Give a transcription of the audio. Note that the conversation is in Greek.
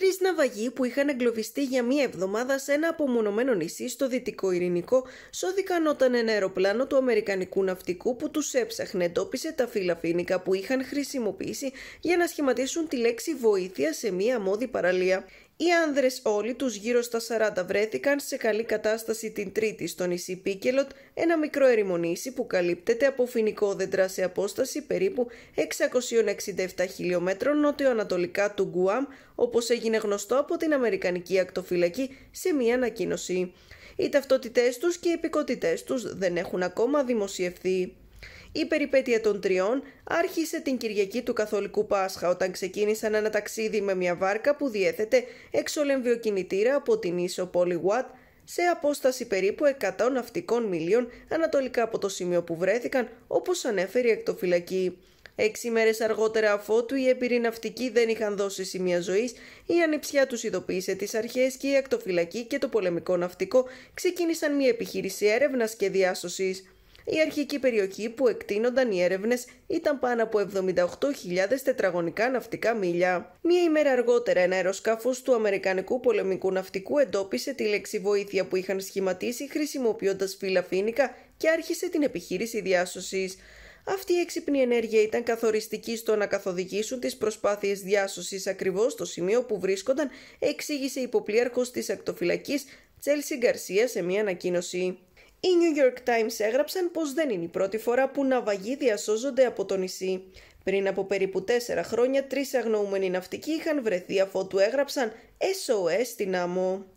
Τρεις ναυαγοί που είχαν εγκλωβιστεί για μία εβδομάδα σε ένα απομονωμένο νησί στο δυτικό Ειρηνικό σώθηκαν όταν ένα αεροπλάνο του Αμερικανικού ναυτικού που τους έψαχνε εντόπισε τα φύλλα που είχαν χρησιμοποιήσει για να σχηματίσουν τη λέξη βοήθεια σε μία μόδη παραλία. Οι άνδρες όλοι, τους γύρω στα 40, βρέθηκαν σε καλή κατάσταση την Τρίτη στο νησί Πίκελοτ, ένα μικρό ερημονήσι που καλύπτεται από φοινικό δέντρα σε απόσταση περίπου 667 χιλιομετρων νοτιοανατολικά νότιο-ανατολικά του Γκουάμ, όπως έγινε γνωστό από την Αμερικανική Ακτοφυλακή σε μια ανακοίνωση. Οι ταυτότητές τους και οι επικότητές τους δεν έχουν ακόμα δημοσιευθεί. Η περιπέτεια των τριών άρχισε την Κυριακή του Καθολικού Πάσχα όταν ξεκίνησαν ένα ταξίδι με μια βάρκα που διέθετε εξολεμβιο κινητήρα από την ίσο πόλη σε απόσταση περίπου 100 ναυτικών μιλίων ανατολικά από το σημείο που βρέθηκαν όπως ανέφερε η εκτοφυλακή. Έξι μέρες αργότερα, αφότου οι έμπειροι ναυτικοί δεν είχαν δώσει σημεία ζωής, η ανιψιά τους ειδοποίησε τις αρχές και η ακτοφυλακή και το πολεμικό ναυτικό ξεκίνησαν μια επιχείρηση έρευνας και διάσωσης η αρχική περιοχή που εκτείνονταν οι έρευνες ήταν πάνω από 78.000 τετραγωνικά ναυτικά μίλια. Μία ημέρα αργότερα, ένα αεροσκάφος του Αμερικανικού πολεμικού ναυτικού εντόπισε τη λέξη βοήθεια που είχαν σχηματίσει χρησιμοποιώντας φύλλα φίνικα και άρχισε την επιχείρηση διάσωσης. Αυτή η έξυπνη ενέργεια ήταν καθοριστική στο να καθοδηγήσουν τις προσπάθειες διάσωσης ακριβώς στο σημείο που βρίσκονταν, εξήγησε η υποπλήρχο της ακτοφυλακής Τσέλσι Γκαρσία σε μία ανακοίνωση. Οι New York Times έγραψαν πως δεν είναι η πρώτη φορά που ναυαγοί διασώζονται από το νησί. Πριν από περίπου τέσσερα χρόνια, τρεις αγνοούμενοι ναυτικοί είχαν βρεθεί αφότου έγραψαν SOS στην άμμο.